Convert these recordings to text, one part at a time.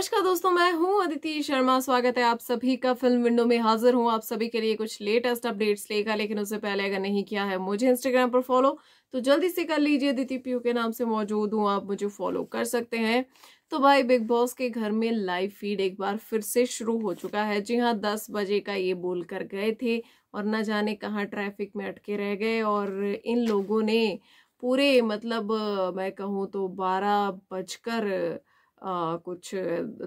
नमस्कार दोस्तों मैं हूं अदिति शर्मा स्वागत है आप सभी का फिल्म विंडो में हाजिर हूं आप सभी के लिए कुछ लेटेस्ट अपडेट्स लेकर लेकिन उससे पहले अगर नहीं किया है मुझे इंस्टाग्राम पर फॉलो तो जल्दी से कर लीजिए अदिति पीयू के नाम से मौजूद हूं आप मुझे फॉलो कर सकते हैं तो भाई बिग बॉस के घर में लाइव फीड एक बार फिर से शुरू हो चुका है जी हाँ दस बजे का ये बोल कर गए थे और न जाने कहाँ ट्रैफिक में अटके रह गए और इन लोगों ने पूरे मतलब मैं कहूँ तो बारह बजकर आ, कुछ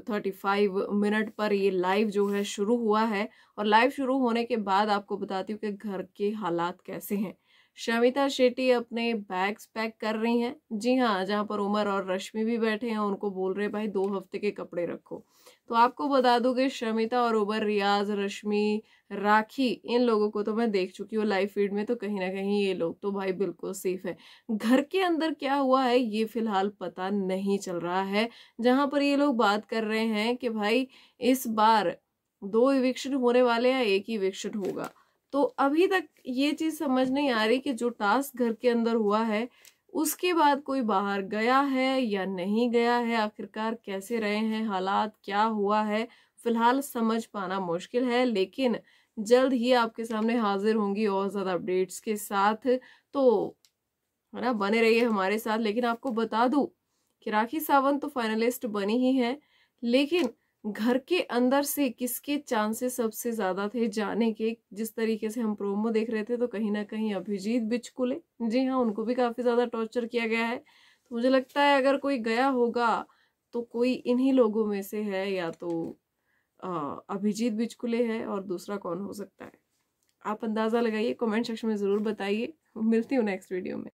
थर्टी फाइव मिनट पर ये लाइव जो है शुरू हुआ है और लाइव शुरू होने के बाद आपको बताती हूँ कि घर के हालात कैसे हैं शमिता शेट्टी अपने बैग्स पैक कर रही हैं जी हाँ जहाँ पर उमर और रश्मि भी बैठे हैं उनको बोल रहे भाई दो हफ्ते के कपड़े रखो तो आपको बता दूँ कि शमिता और उमर रियाज रश्मि राखी इन लोगों को तो मैं देख चुकी हूँ लाइव फीड में तो कहीं ना कहीं ये लोग तो भाई बिल्कुल सेफ है घर के अंदर क्या हुआ है ये फिलहाल पता नहीं चल रहा है जहाँ पर ये लोग बात कर रहे हैं कि भाई इस बार दो इविक्शन होने वाले हैं एक ही इविक्शन होगा तो अभी तक ये चीज़ समझ नहीं आ रही कि जो टास्क घर के अंदर हुआ है उसके बाद कोई बाहर गया है या नहीं गया है आखिरकार कैसे रहे हैं हालात क्या हुआ है फिलहाल समझ पाना मुश्किल है लेकिन जल्द ही आपके सामने हाजिर होंगी और ज़्यादा अपडेट्स के साथ तो है ना बने रहिए हमारे साथ लेकिन आपको बता दूँ कि राखी सावंत तो फाइनलिस्ट बनी ही है लेकिन घर के अंदर से किसके चांसेस सबसे ज़्यादा थे जाने के जिस तरीके से हम प्रोमो देख रहे थे तो कहीं ना कहीं अभिजीत बिचकुले जी हाँ उनको भी काफ़ी ज़्यादा टॉर्चर किया गया है तो मुझे लगता है अगर कोई गया होगा तो कोई इन्हीं लोगों में से है या तो अभिजीत बिचकुले है और दूसरा कौन हो सकता है आप अंदाज़ा लगाइए कमेंट सेक्शन में ज़रूर बताइए मिलती हूँ नेक्स्ट वीडियो में